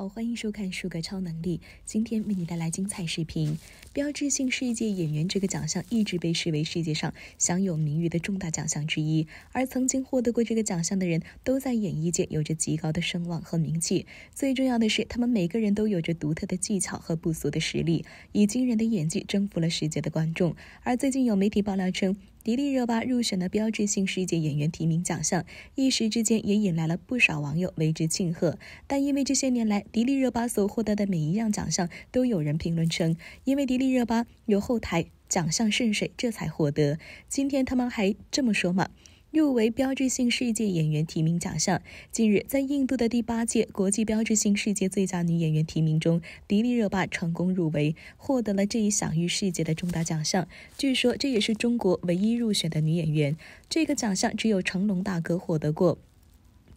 好，欢迎收看《数个超能力》。今天为你带来精彩视频。标志性世界演员这个奖项一直被视为世界上享有名誉的重大奖项之一，而曾经获得过这个奖项的人都在演艺界有着极高的声望和名气。最重要的是，他们每个人都有着独特的技巧和不俗的实力，以惊人的演技征服了世界的观众。而最近有媒体爆料称。迪丽热巴入选的标志性世界演员提名奖项，一时之间也引来了不少网友为之庆贺。但因为这些年来，迪丽热巴所获得的每一样奖项，都有人评论称，因为迪丽热巴有后台，奖项顺水，这才获得。今天他们还这么说吗？入围标志性世界演员提名奖项。近日，在印度的第八届国际标志性世界最佳女演员提名中，迪丽热巴成功入围，获得了这一享誉世界的重大奖项。据说这也是中国唯一入选的女演员。这个奖项只有成龙大哥获得过。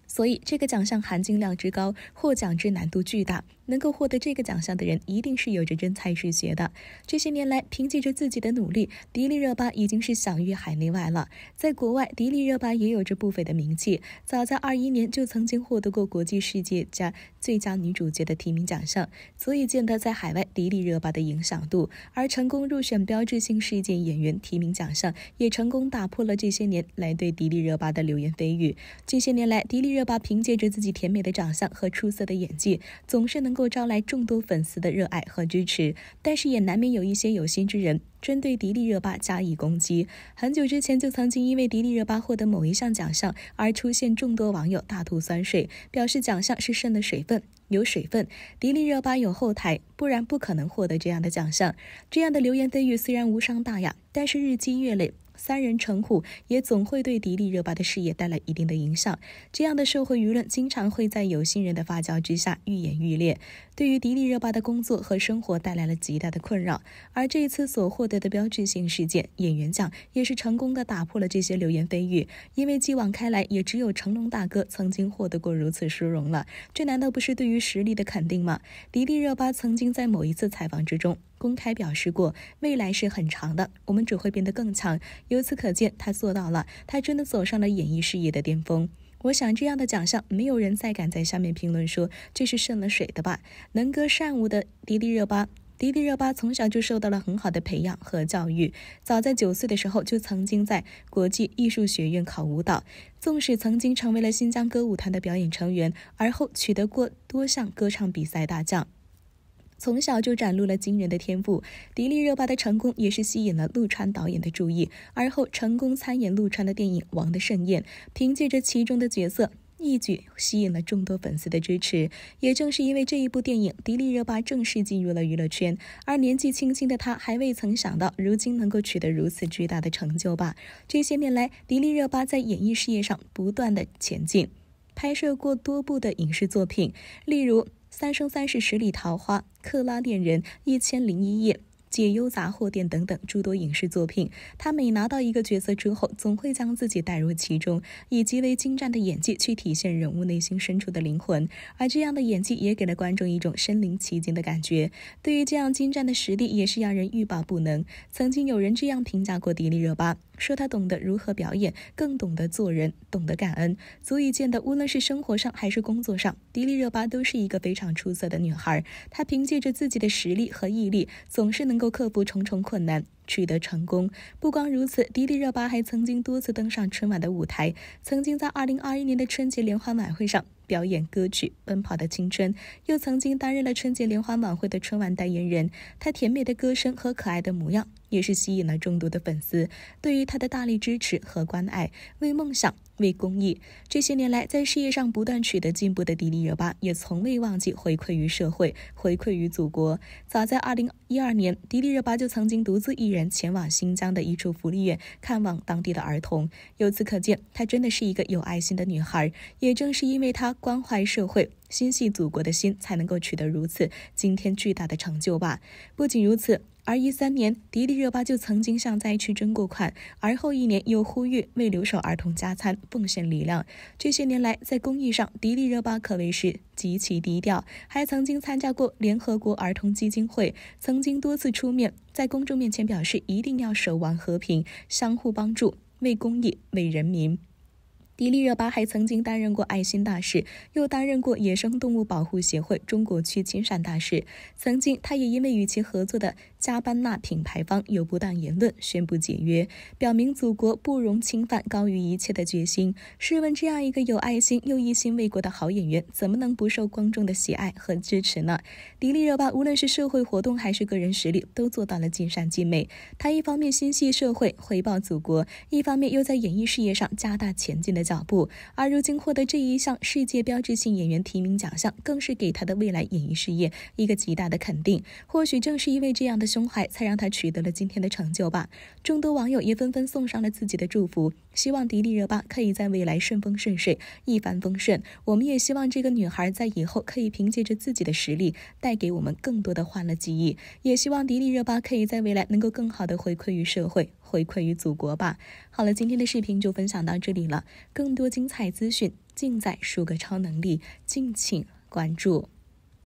所以这个奖项含金量之高，获奖之难度巨大，能够获得这个奖项的人一定是有着真才实学的。这些年来，凭借着自己的努力，迪丽热巴已经是享誉海内外了。在国外，迪丽热巴也有着不菲的名气。早在二一年，就曾经获得过国际世界奖最佳女主角的提名奖项，足以见得在海外迪丽热巴的影响度。而成功入选标志性事件演员提名奖项，也成功打破了这些年来对迪丽热巴的流言蜚语。近些年来，迪丽热巴凭借着自己甜美的长相和出色的演技，总是能够招来众多粉丝的热爱和支持。但是也难免有一些有心之人针对迪丽热巴加以攻击。很久之前就曾经因为迪丽热巴获得某一项奖项而出现众多网友大吐酸水，表示奖项是肾的水分，有水分。迪丽热巴有后台，不然不可能获得这样的奖项。这样的流言蜚语虽然无伤大雅，但是日积月累。三人成虎也总会对迪丽热巴的事业带来一定的影响。这样的社会舆论经常会在有心人的发酵之下愈演愈烈，对于迪丽热巴的工作和生活带来了极大的困扰。而这一次所获得的标志性事件——演员奖，也是成功的打破了这些流言蜚语。因为继往开来，也只有成龙大哥曾经获得过如此殊荣了。这难道不是对于实力的肯定吗？迪丽热巴曾经在某一次采访之中。公开表示过，未来是很长的，我们只会变得更强。由此可见，他做到了，他真的走上了演艺事业的巅峰。我想，这样的奖项，没有人再敢在下面评论说这是渗了水的吧？能歌善舞的迪丽热巴，迪丽热巴从小就受到了很好的培养和教育，早在九岁的时候就曾经在国际艺术学院考舞蹈，纵使曾经成为了新疆歌舞团的表演成员，而后取得过多项歌唱比赛大奖。从小就展露了惊人的天赋，迪丽热巴的成功也是吸引了陆川导演的注意，而后成功参演陆川的电影《王的盛宴》，凭借着其中的角色，一举吸引了众多粉丝的支持。也正是因为这一部电影，迪丽热巴正式进入了娱乐圈，而年纪轻轻的她，还未曾想到如今能够取得如此巨大的成就吧。这些年来，迪丽热巴在演艺事业上不断的前进，拍摄过多部的影视作品，例如。三生三世、十里桃花、克拉恋人、一千零一夜、解忧杂货店等等诸多影视作品，他每拿到一个角色之后，总会将自己带入其中，以极为精湛的演技去体现人物内心深处的灵魂。而这样的演技也给了观众一种身临其境的感觉。对于这样精湛的实力，也是让人欲罢不能。曾经有人这样评价过迪丽热巴。说她懂得如何表演，更懂得做人，懂得感恩，足以见得，无论是生活上还是工作上，迪丽热巴都是一个非常出色的女孩。她凭借着自己的实力和毅力，总是能够克服重重困难。取得成功。不光如此，迪丽热巴还曾经多次登上春晚的舞台，曾经在2021年的春节联欢晚会上表演歌曲《奔跑的青春》，又曾经担任了春节联欢晚会的春晚代言人。她甜美的歌声和可爱的模样，也是吸引了众多的粉丝对于她的大力支持和关爱，为梦想。为公益，这些年来在事业上不断取得进步的迪丽热巴也从未忘记回馈于社会，回馈于祖国。早在二零一二年，迪丽热巴就曾经独自一人前往新疆的一处福利院看望当地的儿童。由此可见，她真的是一个有爱心的女孩。也正是因为她关怀社会。心系祖国的心才能够取得如此今天巨大的成就吧。不仅如此，而一三年，迪丽热巴就曾经向灾区捐过款，而后一年又呼吁为留守儿童加餐，奉献力量。这些年来，在公益上，迪丽热巴可谓是极其低调，还曾经参加过联合国儿童基金会，曾经多次出面在公众面前表示一定要守望和平，相互帮助，为公益，为人民。迪丽热巴还曾经担任过爱心大使，又担任过野生动物保护协会中国区亲善大使。曾经，她也因为与其合作的。加班纳品牌方有不当言论，宣布解约，表明祖国不容侵犯、高于一切的决心。试问，这样一个有爱心又一心为国的好演员，怎么能不受观众的喜爱和支持呢？迪丽热巴无论是社会活动还是个人实力，都做到了尽善尽美。她一方面心系社会，回报祖国，一方面又在演艺事业上加大前进的脚步。而如今获得这一项世界标志性演员提名奖项，更是给她的未来演艺事业一个极大的肯定。或许正是因为这样的。胸怀才让他取得了今天的成就吧。众多网友也纷纷送上了自己的祝福，希望迪丽热巴可以在未来顺风顺水、一帆风顺。我们也希望这个女孩在以后可以凭借着自己的实力，带给我们更多的欢乐记忆。也希望迪丽热巴可以在未来能够更好的回馈于社会，回馈于祖国吧。好了，今天的视频就分享到这里了。更多精彩资讯尽在数个超能力，敬请关注。